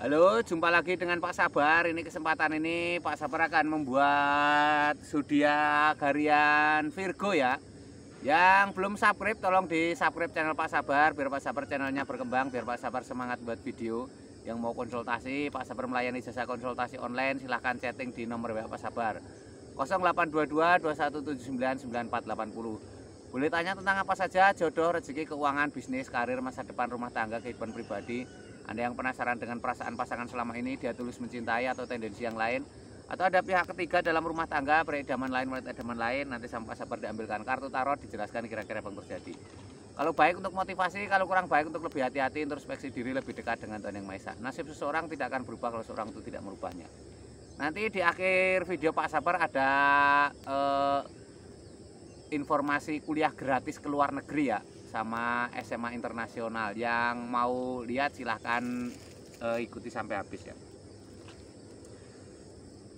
Halo, jumpa lagi dengan Pak Sabar. Ini kesempatan ini Pak Sabar akan membuat zodiak harian Virgo ya. Yang belum subscribe tolong di subscribe channel Pak Sabar biar Pak Sabar channelnya berkembang, biar Pak Sabar semangat buat video. Yang mau konsultasi, Pak Sabar melayani jasa konsultasi online silahkan chatting di nomor WA Pak Sabar 082221799480. Boleh tanya tentang apa saja, jodoh, rezeki, keuangan, bisnis, karir, masa depan, rumah tangga, kehidupan pribadi, anda yang penasaran dengan perasaan pasangan selama ini, dia tulis mencintai atau tendensi yang lain, atau ada pihak ketiga dalam rumah tangga, peredaman lain, peredaman lain, nanti sampai sabar diambilkan kartu tarot, dijelaskan kira-kira bang terjadi. Kalau baik untuk motivasi, kalau kurang baik untuk lebih hati-hati, introspeksi diri lebih dekat dengan Tuhan Yang Maha Esa. Nasib seseorang tidak akan berubah kalau seorang itu tidak merubahnya. Nanti di akhir video Pak Sabar ada eh, informasi kuliah gratis ke luar negeri ya sama SMA internasional yang mau lihat silahkan uh, ikuti sampai habis ya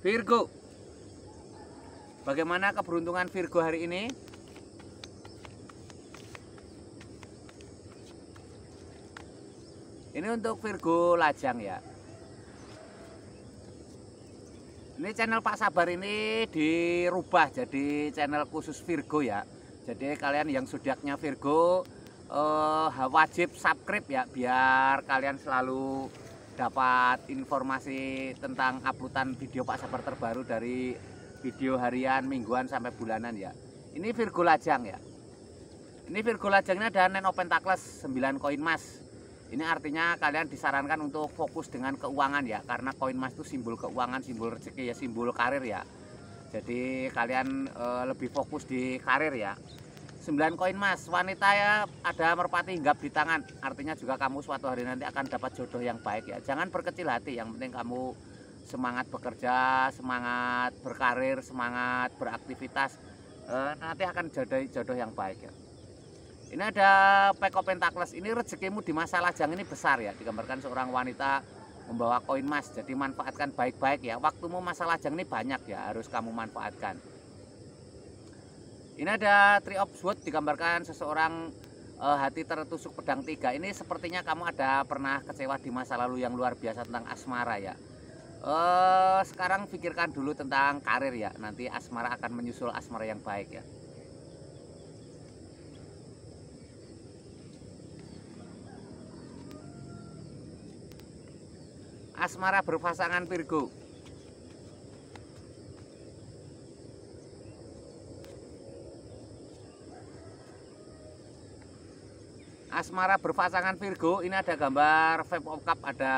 Virgo bagaimana keberuntungan Virgo hari ini ini untuk Virgo lajang ya ini channel Pak Sabar ini dirubah jadi channel khusus Virgo ya jadi kalian yang zodiaknya Virgo eh, wajib subscribe ya biar kalian selalu dapat informasi tentang uploadan video Pak Sabar terbaru dari video harian, mingguan sampai bulanan ya. Ini Virgo Lajang ya. Ini Virgo Lajangnya ada Open Takles 9 koin emas. Ini artinya kalian disarankan untuk fokus dengan keuangan ya karena koin emas itu simbol keuangan, simbol rezeki ya, simbol karir ya jadi kalian e, lebih fokus di karir ya 9 koin mas wanita ya ada merpati hinggap di tangan artinya juga kamu suatu hari nanti akan dapat jodoh yang baik ya jangan berkecil hati yang penting kamu semangat bekerja semangat berkarir semangat beraktivitas e, nanti akan jodoh jodoh yang baik ya ini ada peko pentakles ini rezekimu di masa lajang ini besar ya digambarkan seorang wanita membawa koin emas jadi manfaatkan baik-baik ya waktumu masalah lajang ini banyak ya harus kamu manfaatkan ini ada tree of sword digambarkan seseorang e, hati tertusuk pedang tiga ini sepertinya kamu ada pernah kecewa di masa lalu yang luar biasa tentang asmara ya e, sekarang pikirkan dulu tentang karir ya nanti asmara akan menyusul asmara yang baik ya asmara berpasangan Virgo. Asmara berpasangan Virgo ini ada gambar vape of cup ada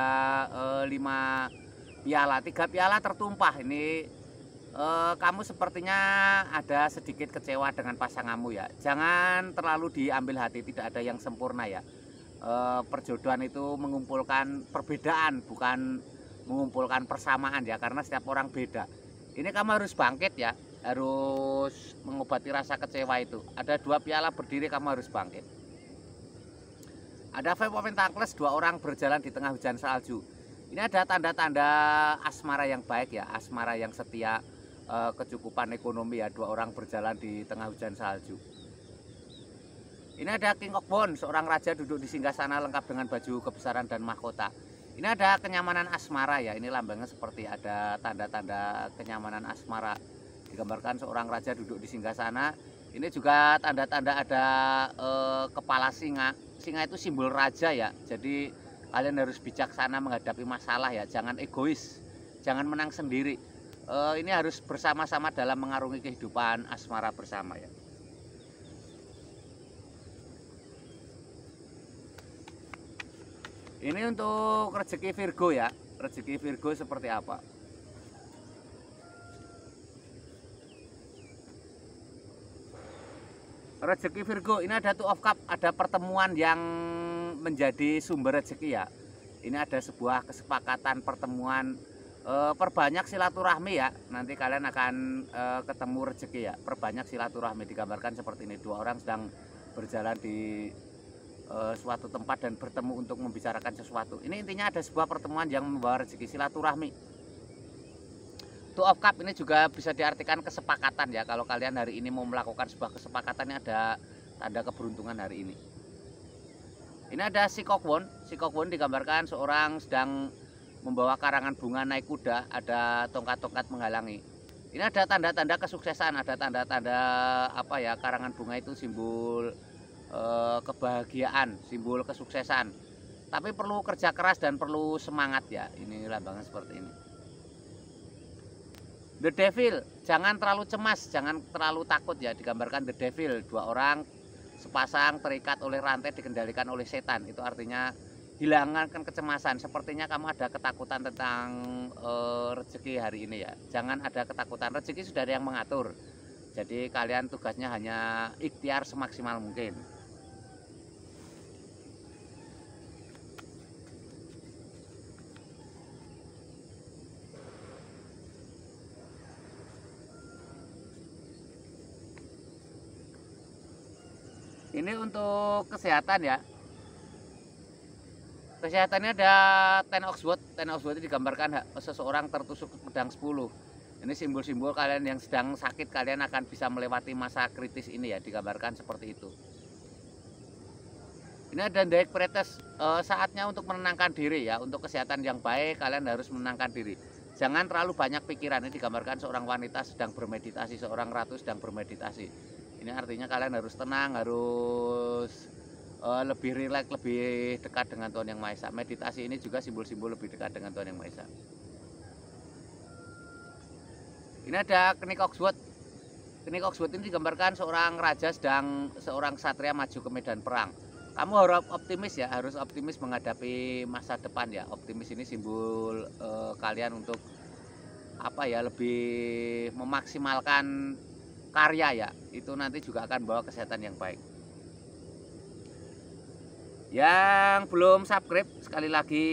e, eh, 5 piala, tiga piala tertumpah ini e, kamu sepertinya ada sedikit kecewa dengan pasanganmu ya. Jangan terlalu diambil hati, tidak ada yang sempurna ya. Eh, perjodohan itu mengumpulkan perbedaan bukan mengumpulkan persamaan ya karena setiap orang beda ini kamu harus bangkit ya harus mengobati rasa kecewa itu ada dua piala berdiri kamu harus bangkit ada Five of dua orang berjalan di tengah hujan salju ini ada tanda-tanda asmara yang baik ya asmara yang setia eh, kecukupan ekonomi ya dua orang berjalan di tengah hujan salju ini ada King Okbon, seorang raja duduk di singgah sana lengkap dengan baju kebesaran dan mahkota. Ini ada kenyamanan asmara ya, ini lambangnya seperti ada tanda-tanda kenyamanan asmara. Digambarkan seorang raja duduk di singgah sana. Ini juga tanda-tanda ada eh, kepala singa. Singa itu simbol raja ya, jadi kalian harus bijaksana menghadapi masalah ya, jangan egois, jangan menang sendiri. Eh, ini harus bersama-sama dalam mengarungi kehidupan asmara bersama ya. Ini untuk rezeki Virgo ya. Rezeki Virgo seperti apa? Rezeki Virgo ini ada two of cup, ada pertemuan yang menjadi sumber rezeki ya. Ini ada sebuah kesepakatan pertemuan e, perbanyak silaturahmi ya. Nanti kalian akan e, ketemu rezeki ya. Perbanyak silaturahmi digambarkan seperti ini. Dua orang sedang berjalan di Eh, suatu tempat dan bertemu untuk membicarakan sesuatu. Ini intinya ada sebuah pertemuan yang membawa rezeki silaturahmi. Two of Cup ini juga bisa diartikan kesepakatan ya. Kalau kalian hari ini mau melakukan sebuah kesepakatan ini ada tanda keberuntungan hari ini. Ini ada si Kokwon. Si Kokwon digambarkan seorang sedang membawa karangan bunga naik kuda, ada tongkat-tongkat menghalangi. Ini ada tanda-tanda kesuksesan, ada tanda-tanda apa ya karangan bunga itu simbol Eh, kebahagiaan, simbol kesuksesan. Tapi perlu kerja keras dan perlu semangat ya. Ini lambangan seperti ini. The Devil, jangan terlalu cemas, jangan terlalu takut ya. Digambarkan The Devil, dua orang sepasang terikat oleh rantai dikendalikan oleh setan. Itu artinya hilangkan kecemasan. Sepertinya kamu ada ketakutan tentang e, rezeki hari ini ya. Jangan ada ketakutan. Rezeki sudah ada yang mengatur. Jadi kalian tugasnya hanya ikhtiar semaksimal mungkin. ini untuk kesehatan ya kesehatannya ada ten oxwood ten oxwood itu digambarkan seseorang tertusuk pedang 10 ini simbol-simbol kalian yang sedang sakit kalian akan bisa melewati masa kritis ini ya digambarkan seperti itu ini ada daik Pretes. e, saatnya untuk menenangkan diri ya untuk kesehatan yang baik kalian harus menenangkan diri jangan terlalu banyak pikiran ini digambarkan seorang wanita sedang bermeditasi seorang ratu sedang bermeditasi ini artinya kalian harus tenang harus uh, lebih rileks lebih dekat dengan Tuhan yang Maha Esa meditasi ini juga simbol-simbol lebih dekat dengan Tuhan yang Maha Esa ini ada kenik Oxford kenik Oxford ini digambarkan seorang raja sedang seorang satria maju ke medan perang kamu harus optimis ya harus optimis menghadapi masa depan ya optimis ini simbol uh, kalian untuk apa ya lebih memaksimalkan karya ya itu nanti juga akan bawa kesehatan yang baik yang belum subscribe sekali lagi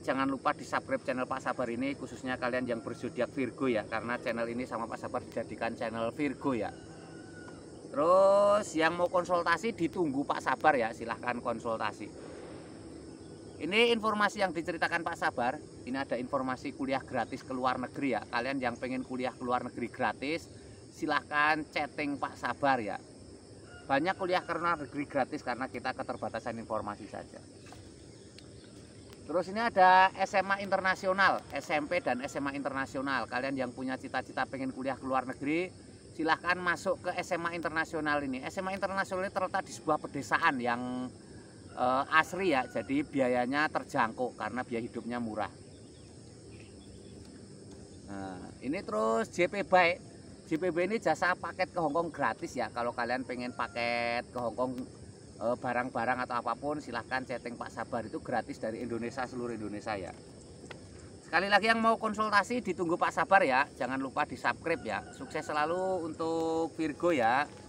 jangan lupa di subscribe channel Pak Sabar ini khususnya kalian yang berzodiak Virgo ya karena channel ini sama Pak Sabar dijadikan channel Virgo ya terus yang mau konsultasi ditunggu Pak Sabar ya silahkan konsultasi ini informasi yang diceritakan Pak Sabar ini ada informasi kuliah gratis ke luar negeri ya kalian yang pengen kuliah ke luar negeri gratis silahkan chatting Pak Sabar ya banyak kuliah karena negeri gratis karena kita keterbatasan informasi saja terus ini ada SMA internasional SMP dan SMA internasional kalian yang punya cita-cita pengen kuliah ke luar negeri silahkan masuk ke SMA internasional ini SMA internasional ini terletak di sebuah pedesaan yang e, asri ya jadi biayanya terjangkau karena biaya hidupnya murah Nah, ini terus JP Baik JPB ini jasa paket ke Hongkong gratis ya. Kalau kalian pengen paket ke Hongkong eh, barang-barang atau apapun silahkan chatting Pak Sabar itu gratis dari Indonesia seluruh Indonesia ya sekali lagi yang mau konsultasi ditunggu Pak Sabar ya jangan lupa di subscribe ya sukses selalu untuk Virgo ya